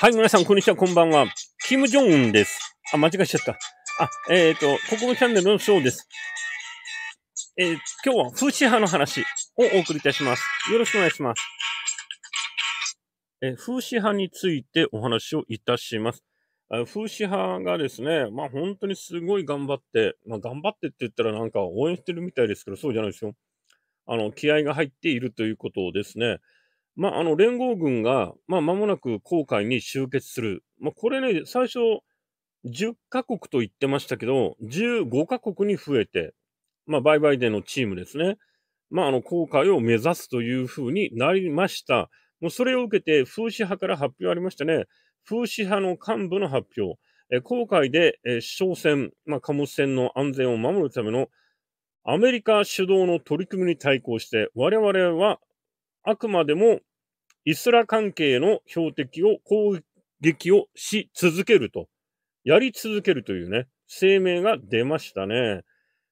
はい、皆さん、こんにちは、こんばんは。キム・ジョンウンです。あ、間違えちゃった。あ、えっ、ー、と、国語チャンネルのショーです。えー、今日は風刺派の話をお送りいたします。よろしくお願いします。えー、風刺派についてお話をいたします。風刺派がですね、まあ本当にすごい頑張って、まあ頑張ってって言ったらなんか応援してるみたいですけど、そうじゃないですよ。あの、気合が入っているということをですね、まあ、あの、連合軍が、まあ、間もなく航海に集結する。まあ、これね、最初、10カ国と言ってましたけど、15カ国に増えて、まあ、売買でのチームですね。まあ、あの、航海を目指すというふうになりました。もうそれを受けて、風刺派から発表ありましたね。風刺派の幹部の発表。え航海で、え商船、まあ、貨物船の安全を守るためのアメリカ主導の取り組みに対抗して、我々はあくまでもイスラ関係の標的を攻撃をし続けると、やり続けるというね、声明が出ましたね。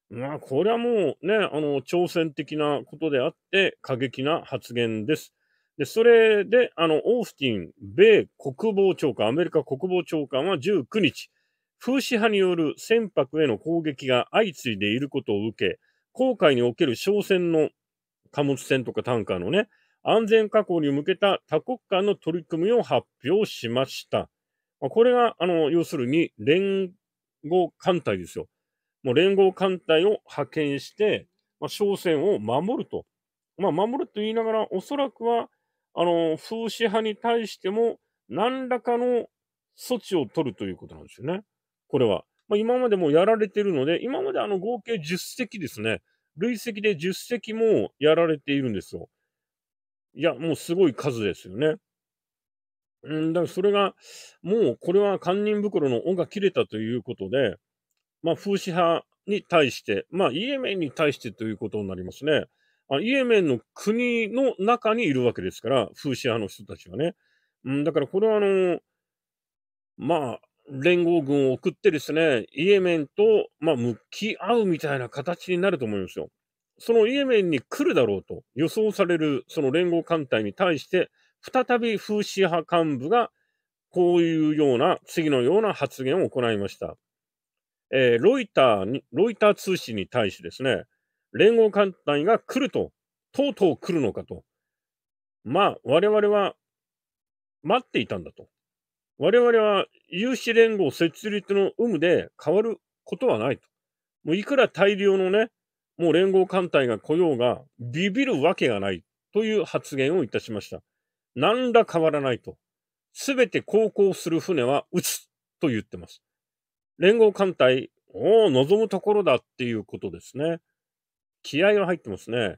まあ、これはもうね、あの、挑戦的なことであって、過激な発言です。で、それで、あの、オースティン、米国防長官、アメリカ国防長官は19日、風刺派による船舶への攻撃が相次いでいることを受け、航海における商船の貨物船とかタンカーのね、安全確保に向けた多国間の取り組みを発表しました。これが、あの、要するに連合艦隊ですよ。もう連合艦隊を派遣して、まあ、商船を守ると。まあ、守ると言いながら、おそらくは、あの、風刺派に対しても、何らかの措置を取るということなんですよね。これは。まあ、今までもやられているので、今まであの合計10隻ですね。累積で10隻もやられているんですよ。いや、もうすごい数ですよね。うんだからそれが、もうこれは堪忍袋の尾が切れたということで、まあ、風刺派に対して、まあ、イエメンに対してということになりますね。あイエメンの国の中にいるわけですから、風刺派の人たちはね。うん、だからこれはあの、まあ、連合軍を送ってですね、イエメンと、まあ、向き合うみたいな形になると思いますよ。そのイエメンに来るだろうと予想されるその連合艦隊に対して、再び風刺派幹部がこういうような、次のような発言を行いました。えー、ロイターに、ロイター通信に対しですね、連合艦隊が来ると、とうとう来るのかと。まあ、我々は待っていたんだと。我々は有志連合設立の有無で変わることはないと。もういくら大量のね、もう連合艦隊が来ようが、ビビるわけがないという発言をいたしました。何ら変わらないと。すべて航行する船は撃つと言ってます。連合艦隊、を望むところだっていうことですね。気合が入ってますね。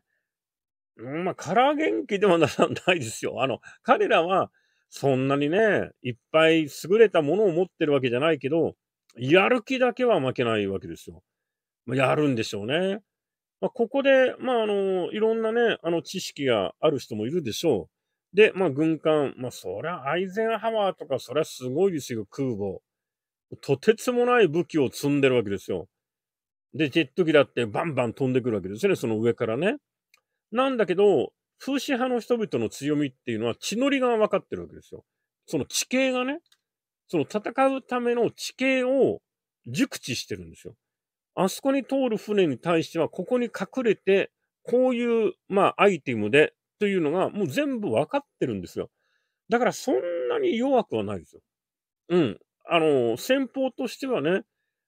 うん、まあ、ー元気ではないですよ。あの、彼らは、そんなにね、いっぱい優れたものを持ってるわけじゃないけど、やる気だけは負けないわけですよ。まやるんでしょうね。まあ、ここで、まあ、あの、いろんなね、あの、知識がある人もいるでしょう。で、まあ、軍艦、まあ、そりゃ、アイゼンハワーとか、そりゃすごいですよ、空母。とてつもない武器を積んでるわけですよ。で、ジェット機だってバンバン飛んでくるわけですよね、その上からね。なんだけど、風刺派の人々の強みっていうのは血のりが分かってるわけですよ。その地形がね、その戦うための地形を熟知してるんですよ。あそこに通る船に対しては、ここに隠れて、こういう、まあ、アイテムでというのが、もう全部わかってるんですよ。だから、そんなに弱くはないですよ。うん。あの、先方としてはね、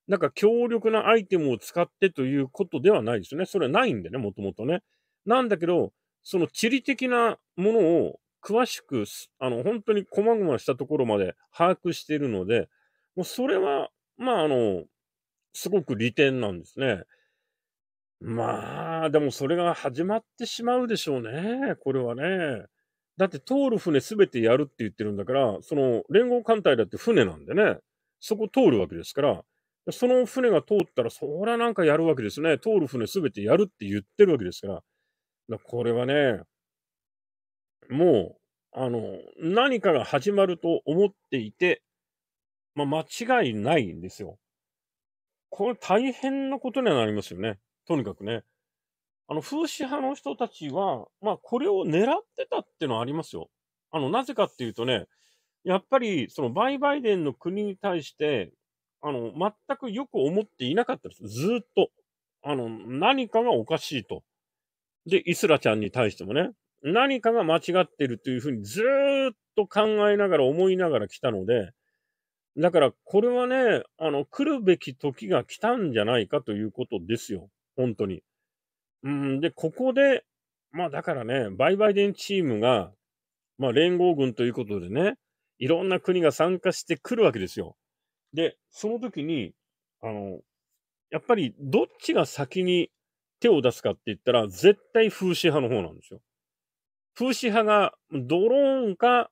なんか強力なアイテムを使ってということではないですよね。それはないんでね、もともとね。なんだけど、その地理的なものを詳しく、あの、本当に細々したところまで把握しているので、もうそれは、まあ、あの、すごく利点なんですね。まあ、でもそれが始まってしまうでしょうね。これはね。だって通る船すべてやるって言ってるんだから、その連合艦隊だって船なんでね、そこ通るわけですから、その船が通ったら、そりゃなんかやるわけですね。通る船すべてやるって言ってるわけですから。からこれはね、もう、あの、何かが始まると思っていて、まあ、間違いないんですよ。これ大変なことにはなりますよね。とにかくね。あの、風刺派の人たちは、まあ、これを狙ってたっていうのはありますよ。あの、なぜかっていうとね、やっぱり、その、バイバイデンの国に対して、あの、全くよく思っていなかったです。ずっと。あの、何かがおかしいと。で、イスラちゃんに対してもね、何かが間違ってるというふうにずっと考えながら思いながら来たので、だから、これはね、あの、来るべき時が来たんじゃないかということですよ。本当に。うん、で、ここで、まあだからね、バイバイデンチームが、まあ連合軍ということでね、いろんな国が参加してくるわけですよ。で、その時に、あの、やっぱりどっちが先に手を出すかって言ったら、絶対風刺派の方なんですよ。風刺派がドローンか、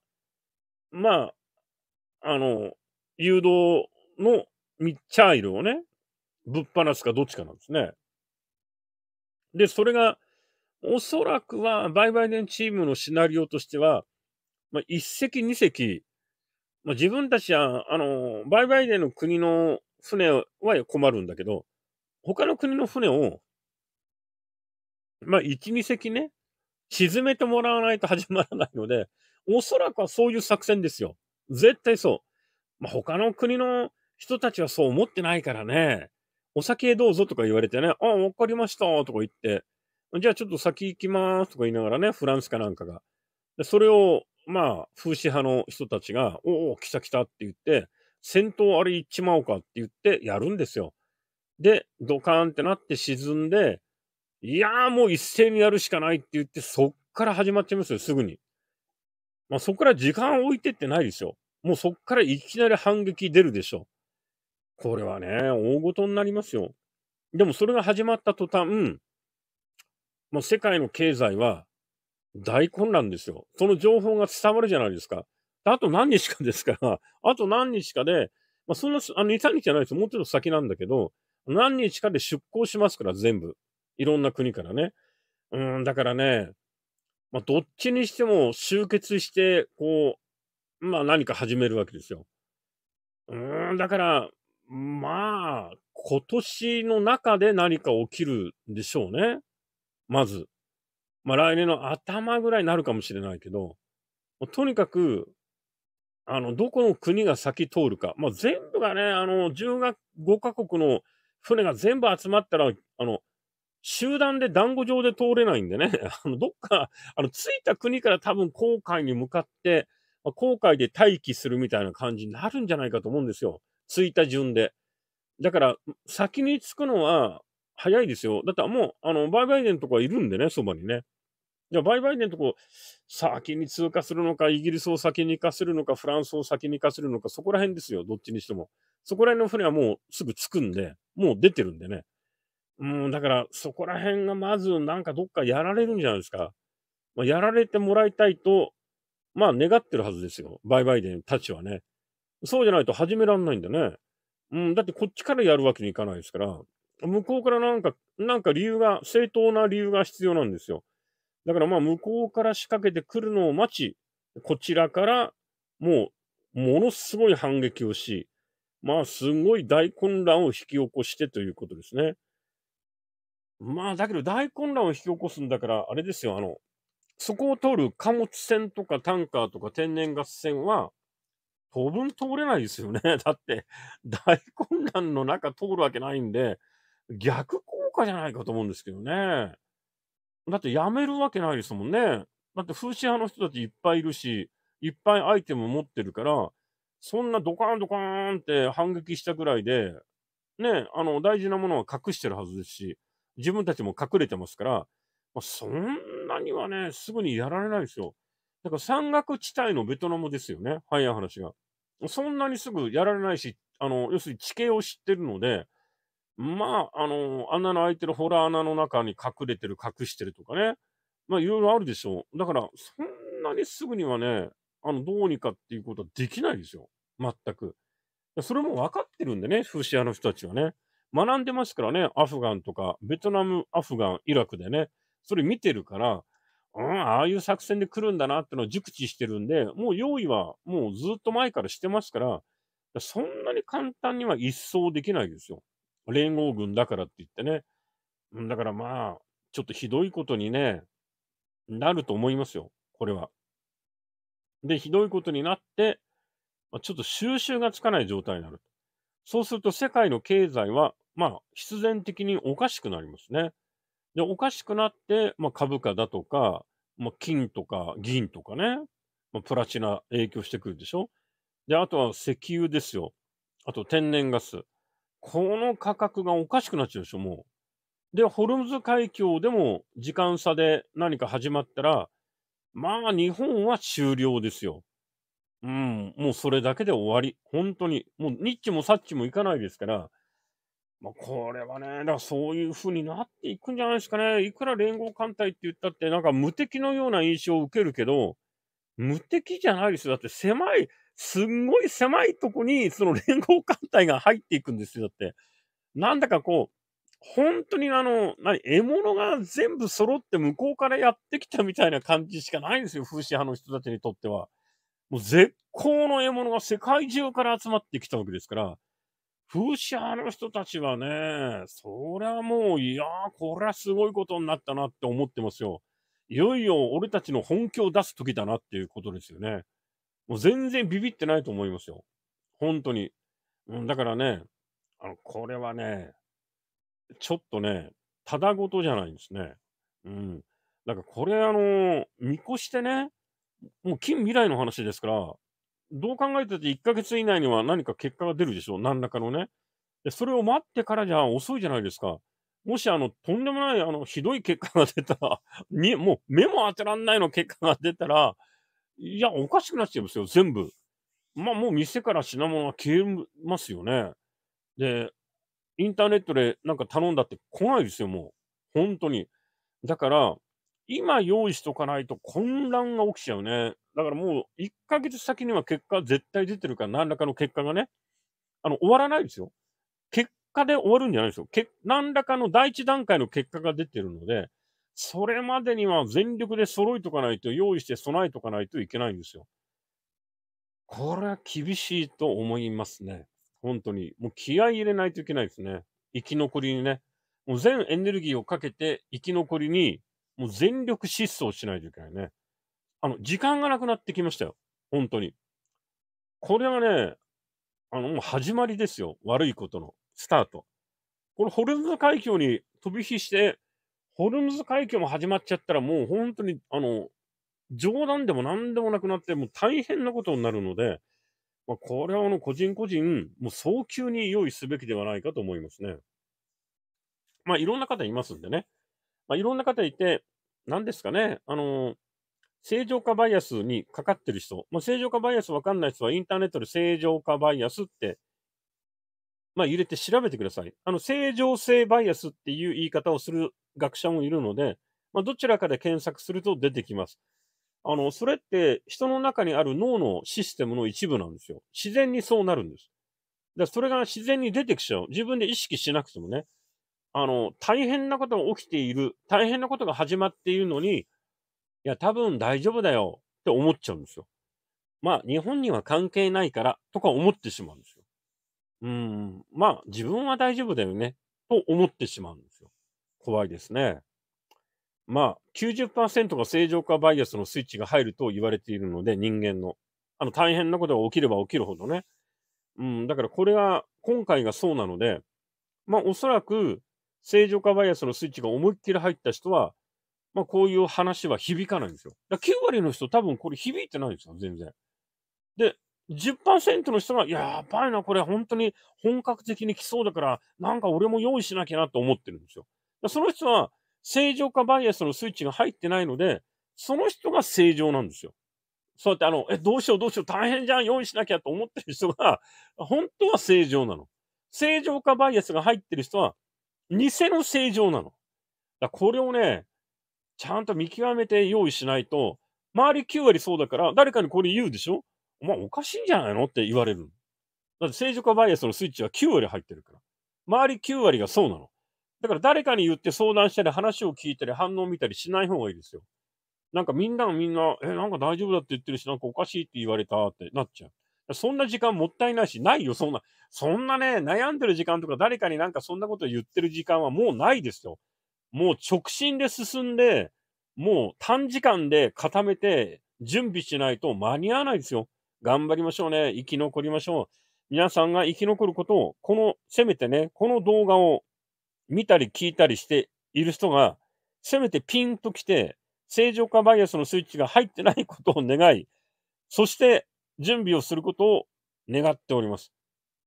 まあ、あの、誘導のミチャイルをね、ぶっ放すかどっちかなんですね。で、それが、おそらくは、バイバイデンチームのシナリオとしては、まあ、一隻二隻、まあ、自分たちは、あの、バイバイデンの国の船は困るんだけど、他の国の船を、まあ、一、二隻ね、沈めてもらわないと始まらないので、おそらくはそういう作戦ですよ。絶対そう。まあ、他の国の人たちはそう思ってないからね、お酒どうぞとか言われてね、あ、わかりましたとか言って、じゃあちょっと先行きますとか言いながらね、フランスかなんかが。それを、まあ、風刺派の人たちが、おお、来た来たって言って、戦闘あれ行っちまおうかって言ってやるんですよ。で、ドカーンってなって沈んで、いやーもう一斉にやるしかないって言って、そっから始まっちゃいますよ、すぐに。まあそっから時間置いてってないですよ。もうそっからいきなり反撃出るでしょ。これはね、大事になりますよ。でもそれが始まった途端、もう世界の経済は大混乱ですよ。その情報が伝わるじゃないですか。あと何日かですから、あと何日かで、まあ、そんな、あの、2、3日じゃないですもうちょっと先なんだけど、何日かで出航しますから、全部。いろんな国からね。うん、だからね、まあ、どっちにしても集結して、こう、まあ何か始めるわけですよ。うーん、だから、まあ、今年の中で何か起きるんでしょうね。まず。まあ来年の頭ぐらいになるかもしれないけど、とにかく、あの、どこの国が先通るか。まあ全部がね、あの、15カ国の船が全部集まったら、あの、集団で団子状で通れないんでね、あのどっか、あの、着いた国から多分航海に向かって、まあ、航海で待機するみたいな感じになるんじゃないかと思うんですよ。着いた順で。だから、先に着くのは早いですよ。だってもう、あの、売買デンとかはいるんでね、そばにね。じゃあ、売買デンとこ、先に通過するのか、イギリスを先に行かせるのか、フランスを先に行かせるのか、そこら辺ですよ、どっちにしても。そこら辺の船はもうすぐ着くんで、もう出てるんでね。うん、だから、そこら辺がまず、なんかどっかやられるんじゃないですか。まあ、やられてもらいたいと、まあ願ってるはずですよ。売買ンたちはね。そうじゃないと始めらんないんだね。うん、だってこっちからやるわけにいかないですから、向こうからなんか、なんか理由が、正当な理由が必要なんですよ。だからまあ向こうから仕掛けてくるのを待ち、こちらからもうものすごい反撃をし、まあすごい大混乱を引き起こしてということですね。まあだけど大混乱を引き起こすんだから、あれですよ、あの、そこを通る貨物船とかタンカーとか天然ガス船は、当分通れないですよね。だって、大混乱の中通るわけないんで、逆効果じゃないかと思うんですけどね。だってやめるわけないですもんね。だって風刺派の人たちいっぱいいるし、いっぱいアイテム持ってるから、そんなドカーンドカーンって反撃したぐらいで、ね、あの、大事なものは隠してるはずですし、自分たちも隠れてますから、まあ、そんなにはね、すぐにやられないですよ。だから山岳地帯のベトナムですよね。早、い話が。そんなにすぐやられないし、あの、要するに地形を知ってるので、まあ、あの、穴の開いてるホラー穴の中に隠れてる、隠してるとかね。まあ、いろいろあるでしょう。だから、そんなにすぐにはね、あの、どうにかっていうことはできないですよ。全く。それも分かってるんでね、フーシアの人たちはね。学んでますからね、アフガンとか、ベトナム、アフガン、イラクでね、それ見てるから、うん、ああいう作戦で来るんだなってのを熟知してるんで、もう用意はもうずっと前からしてますから、そんなに簡単には一掃できないですよ。連合軍だからって言ってね。だからまあ、ちょっとひどいことにね、なると思いますよ。これは。で、ひどいことになって、ちょっと収拾がつかない状態になる。そうすると世界の経済は、まあ、必然的におかしくなりますね。で、おかしくなって、まあ、株価だとか、まあ、金とか銀とかね、まあ、プラチナ影響してくるでしょで、あとは石油ですよ。あと天然ガス。この価格がおかしくなっちゃうでしょ、もう。で、ホルムズ海峡でも時間差で何か始まったら、まあ日本は終了ですよ。うん、もうそれだけで終わり。本当に。もうニッチもサッチもいかないですから、まあ、これはね、だからそういう風になっていくんじゃないですかね。いくら連合艦隊って言ったって、なんか無敵のような印象を受けるけど、無敵じゃないですよ。だって狭い、すんごい狭いとこに、その連合艦隊が入っていくんですよ。だって。なんだかこう、本当にあの、何、獲物が全部揃って向こうからやってきたみたいな感じしかないんですよ。風刺派の人たちにとっては。もう絶好の獲物が世界中から集まってきたわけですから。風車の人たちはね、そりゃもう、いやー、これはすごいことになったなって思ってますよ。いよいよ俺たちの本気を出す時だなっていうことですよね。もう全然ビビってないと思いますよ。本当に。うん、だからね、あの、これはね、ちょっとね、ただごとじゃないんですね。うん。だからこれあのー、見越してね、もう近未来の話ですから、どう考えてて1ヶ月以内には何か結果が出るでしょう。何らかのね。で、それを待ってからじゃ遅いじゃないですか。もし、あの、とんでもない、あの、ひどい結果が出たら、に、もう目も当てらんないの結果が出たら、いや、おかしくなっちゃいますよ、全部。まあ、もう店から品物は消えますよね。で、インターネットでなんか頼んだって来ないですよ、もう。本当に。だから、今用意しとかないと混乱が起きちゃうね。だからもう1ヶ月先には結果絶対出てるから、何らかの結果がね、あの、終わらないですよ。結果で終わるんじゃないですよ。け何らかの第一段階の結果が出てるので、それまでには全力で揃えとかないと、用意して備えとかないといけないんですよ。これは厳しいと思いますね。本当に。もう気合い入れないといけないですね。生き残りにね。もう全エネルギーをかけて生き残りにもう全力疾走しないといけないね。あの、時間がなくなってきましたよ。本当に。これはね、あの、もう始まりですよ。悪いことのスタート。このホルムズ海峡に飛び火して、ホルムズ海峡も始まっちゃったらもう本当に、あの、冗談でも何でもなくなって、もう大変なことになるので、まあ、これはあの個人個人、もう早急に用意すべきではないかと思いますね。まあ、いろんな方いますんでね。まあ、いろんな方いて、何ですかね、あのー、正常化バイアスにかかってる人、まあ、正常化バイアスわかんない人はインターネットで正常化バイアスって、まあ、入れて調べてください。あの、正常性バイアスっていう言い方をする学者もいるので、まあ、どちらかで検索すると出てきます。あの、それって人の中にある脳のシステムの一部なんですよ。自然にそうなるんです。だそれが自然に出てきちゃう。自分で意識しなくてもね。あの、大変なことが起きている、大変なことが始まっているのに、いや、多分大丈夫だよって思っちゃうんですよ。まあ、日本には関係ないからとか思ってしまうんですよ。うん、まあ、自分は大丈夫だよねと思ってしまうんですよ。怖いですね。まあ、90%が正常化バイアスのスイッチが入ると言われているので、人間の。あの、大変なことが起きれば起きるほどね。うん、だからこれが、今回がそうなので、まあ、おそらく、正常化バイアスのスイッチが思いっきり入った人は、まあ、こういう話は響かないんですよ。だ9割の人多分これ響いてないんですよ、全然。で、10%の人が、やばいな、これ本当に本格的に来そうだから、なんか俺も用意しなきゃなと思ってるんですよ。その人は正常化バイアスのスイッチが入ってないので、その人が正常なんですよ。そうやってあの、え、どうしようどうしよう、大変じゃん、用意しなきゃと思ってる人が、本当は正常なの。正常化バイアスが入ってる人は、偽の正常なの。だこれをね、ちゃんと見極めて用意しないと、周り9割そうだから、誰かにこれ言うでしょお前おかしいんじゃないのって言われる。だって正常化バイアスのスイッチは9割入ってるから。周り9割がそうなの。だから誰かに言って相談したり話を聞いたり反応を見たりしない方がいいですよ。なんかみんながみんな、え、なんか大丈夫だって言ってるし、なんかおかしいって言われたってなっちゃう。そんな時間もったいないし、ないよ、そんな。そんなね、悩んでる時間とか、誰かになんかそんなこと言ってる時間はもうないですよ。もう直進で進んで、もう短時間で固めて準備しないと間に合わないですよ。頑張りましょうね。生き残りましょう。皆さんが生き残ることを、この、せめてね、この動画を見たり聞いたりしている人が、せめてピンと来て、正常化バイアスのスイッチが入ってないことを願い、そして準備をすることを願っております。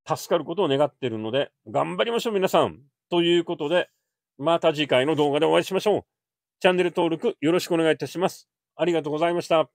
助かることを願っているので、頑張りましょう、皆さん。ということで、また次回の動画でお会いしましょう。チャンネル登録よろしくお願いいたします。ありがとうございました。